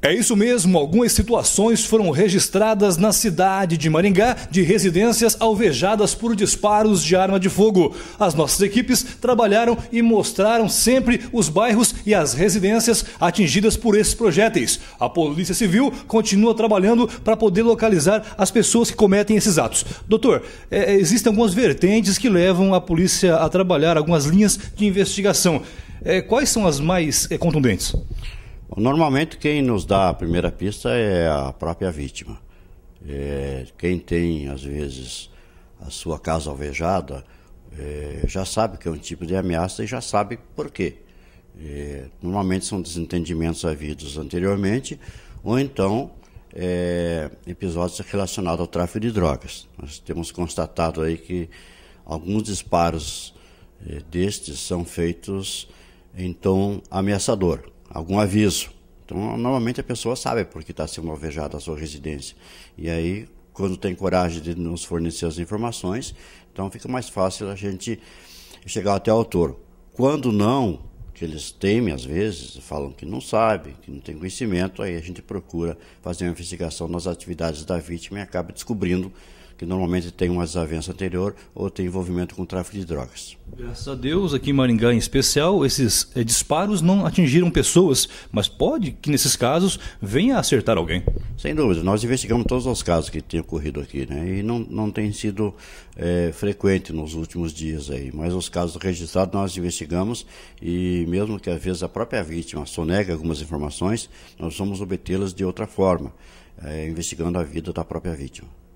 É isso mesmo, algumas situações foram registradas na cidade de Maringá de residências alvejadas por disparos de arma de fogo. As nossas equipes trabalharam e mostraram sempre os bairros e as residências atingidas por esses projéteis. A Polícia Civil continua trabalhando para poder localizar as pessoas que cometem esses atos. Doutor, é, é existem algumas vertentes que levam a polícia a trabalhar algumas linhas de investigação. É, quais são as mais é, contundentes? Normalmente quem nos dá a primeira pista é a própria vítima. É, quem tem, às vezes, a sua casa alvejada, é, já sabe que é um tipo de ameaça e já sabe por quê. É, normalmente são desentendimentos havidos anteriormente ou então é, episódios relacionados ao tráfico de drogas. Nós temos constatado aí que alguns disparos é, destes são feitos em tom ameaçador algum aviso. Então, normalmente a pessoa sabe porque está sendo alvejada a sua residência. E aí, quando tem coragem de nos fornecer as informações, então fica mais fácil a gente chegar até o autor. Quando não, que eles temem às vezes, falam que não sabem, que não tem conhecimento, aí a gente procura fazer uma investigação nas atividades da vítima e acaba descobrindo que normalmente tem uma desavença anterior ou tem envolvimento com tráfico de drogas. Graças a Deus, aqui em Maringá em especial, esses é, disparos não atingiram pessoas, mas pode que nesses casos venha a acertar alguém. Sem dúvida, nós investigamos todos os casos que têm ocorrido aqui, né? E não, não tem sido é, frequente nos últimos dias aí, mas os casos registrados nós investigamos e mesmo que às vezes a própria vítima sonegue algumas informações, nós vamos obtê-las de outra forma, é, investigando a vida da própria vítima.